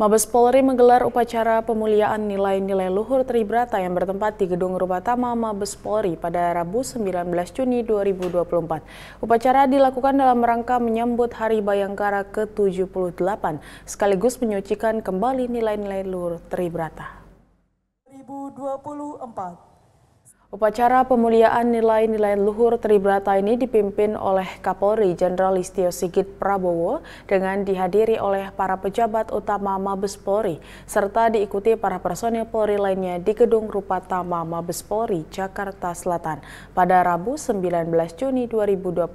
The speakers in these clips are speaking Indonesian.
Mabes Polri menggelar upacara pemuliaan nilai-nilai luhur Tribrata yang bertempat di Gedung Tama Mabes Polri pada Rabu 19 Juni 2024. Upacara dilakukan dalam rangka menyambut Hari Bayangkara ke-78 sekaligus menyucikan kembali nilai-nilai luhur Tribrata. 2024 Upacara pemuliaan nilai-nilai luhur Tribrata ini dipimpin oleh Kapolri Jenderal Listio Sigit Prabowo dengan dihadiri oleh para pejabat utama Mabes Polri serta diikuti para personil Polri lainnya di Gedung Rupatama Mabes Polri, Jakarta Selatan pada Rabu 19 Juni 2024.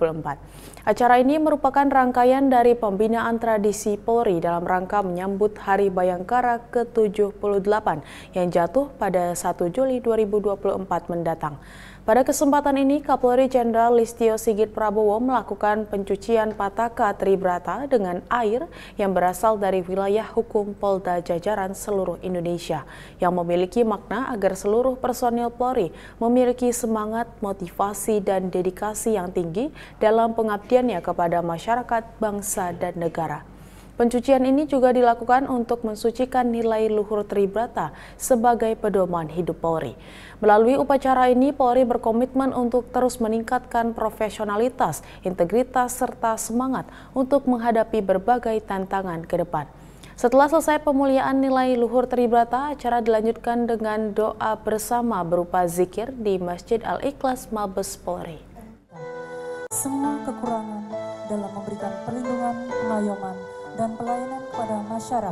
Acara ini merupakan rangkaian dari pembinaan tradisi Polri dalam rangka menyambut Hari Bayangkara ke-78 yang jatuh pada 1 Juli 2024 mendatang mendatang. Pada kesempatan ini, Kapolri Jenderal Listio Sigit Prabowo melakukan pencucian Pataka Tribrata dengan air yang berasal dari wilayah hukum Polda Jajaran seluruh Indonesia yang memiliki makna agar seluruh personil Polri memiliki semangat, motivasi, dan dedikasi yang tinggi dalam pengabdiannya kepada masyarakat, bangsa, dan negara. Pencucian ini juga dilakukan untuk mensucikan nilai luhur Tribrata sebagai pedoman hidup Polri. Melalui upacara ini, Polri berkomitmen untuk terus meningkatkan profesionalitas, integritas, serta semangat untuk menghadapi berbagai tantangan ke depan. Setelah selesai pemuliaan nilai luhur Tribrata, acara dilanjutkan dengan doa bersama berupa zikir di Masjid Al-Ikhlas Mabes Polri. Semua kekurangan dalam memberikan perlindungan, pelayanan, dan pelayanan kepada masyarakat.